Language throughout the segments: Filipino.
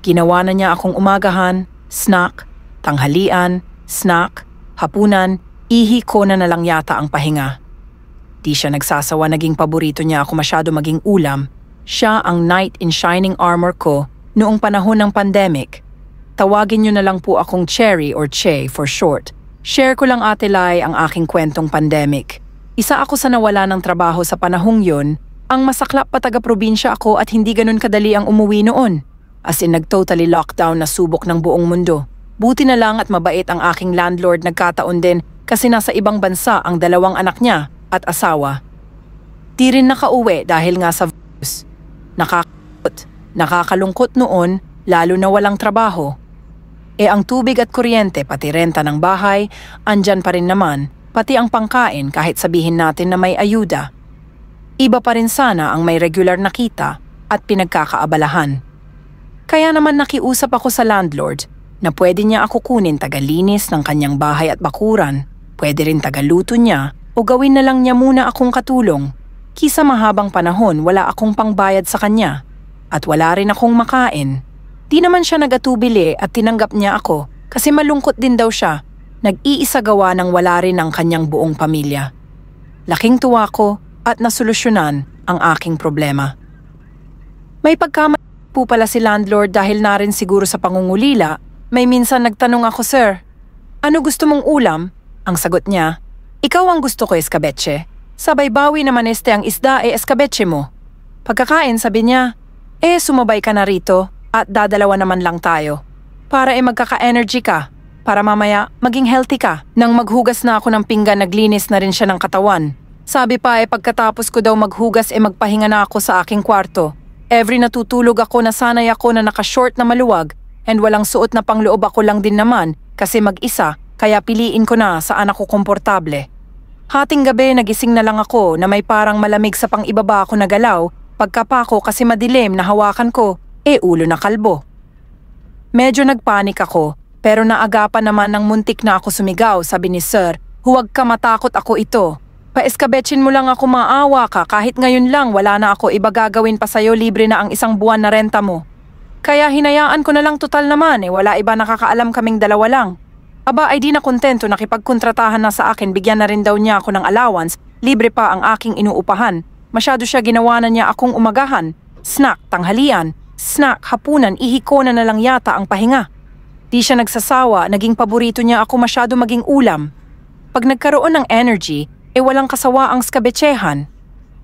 Ginawa na niya akong umagahan, snack, tanghalian, snack, hapunan, ihi ko na na lang yata ang pahinga. Di siya nagsasawa naging paborito niya ako masyado maging ulam. Siya ang knight in shining armor ko noong panahon ng pandemic. Tawagin niyo na lang po akong Cherry or Che for short. Share ko lang ate Lai ang aking kwentong pandemic. Isa ako sa nawala ng trabaho sa panahong yun, ang masaklap pa taga-probinsya ako at hindi ganun kadali ang umuwi noon. As in nag-totally lockdown na subok ng buong mundo. Buti na lang at mabait ang aking landlord nagkataon din kasi nasa ibang bansa ang dalawang anak niya at asawa. Di rin nakauwi dahil nga sa virus. Nakakot, nakakalungkot noon lalo na walang trabaho. E ang tubig at kuryente pati renta ng bahay, andyan pa rin naman, pati ang pangkain kahit sabihin natin na may ayuda. Iba pa rin sana ang may regular na kita at pinagkakaabalahan. Kaya naman nakiusap ako sa landlord na pwede niya ako kunin tagalinis ng kanyang bahay at bakuran, pwede rin tagaluto niya o gawin na lang niya muna akong katulong. Kisa mahabang panahon wala akong pangbayad sa kanya at wala rin akong makain. Di naman siya nagatubili at tinanggap niya ako kasi malungkot din daw siya. Nag-iisa gawa ng wala rin ang kanyang buong pamilya. Laking tuwa ko at nasolusyonan ang aking problema. May pagkama po pala si landlord dahil na rin siguro sa pangungulila. May minsan nagtanong ako, sir, ano gusto mong ulam? Ang sagot niya, ikaw ang gusto ko, escabeche. Sabay bawi naman este ang isda e eh, escabeche mo. Pagkakain, sabi niya, eh sumabay ka na rito at dadalawa naman lang tayo. Para e magkaka-energy ka, para mamaya maging healthy ka. Nang maghugas na ako ng pinggan, naglinis na rin siya ng katawan. Sabi pa e pagkatapos ko daw maghugas e magpahinga na ako sa aking kwarto. Every natutulog ako na sanay ako na nakashort na maluwag and walang suot na pangloob ako lang din naman kasi mag-isa kaya piliin ko na saan ako komportable. Hating gabi nagising na lang ako na may parang malamig sa pangibaba ibaba ako na galaw pagkapa kasi madilim na hawakan ko e ulo na kalbo. Medyo nagpanik ako pero naagapan naman ng muntik na ako sumigaw sabi ni Sir huwag ka matakot ako ito Paeskabetsin mo lang ako maawa ka kahit ngayon lang wala na ako iba gagawin pa sa'yo libre na ang isang buwan na renta mo. Kaya hinayaan ko na lang total naman eh wala iba nakakaalam kaming dalawa lang. Aba ay di na kontento nakipagkontratahan na sa akin bigyan na rin daw niya ako ng allowance libre pa ang aking inuupahan. Masyado siya ginawa na niya akong umagahan, snack tanghalian, snack hapunan ihiko na na lang yata ang pahinga. Di siya nagsasawa naging paborito niya ako masyado maging ulam. Pag nagkaroon ng energy, e walang kasawa ang skabechehan.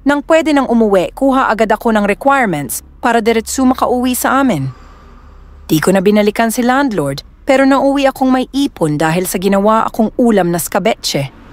Nang pwede nang umuwi, kuha agad ako ng requirements para diretso makauwi sa amin. Di ko na binalikan si landlord pero nauwi akong may ipon dahil sa ginawa akong ulam na skabeche.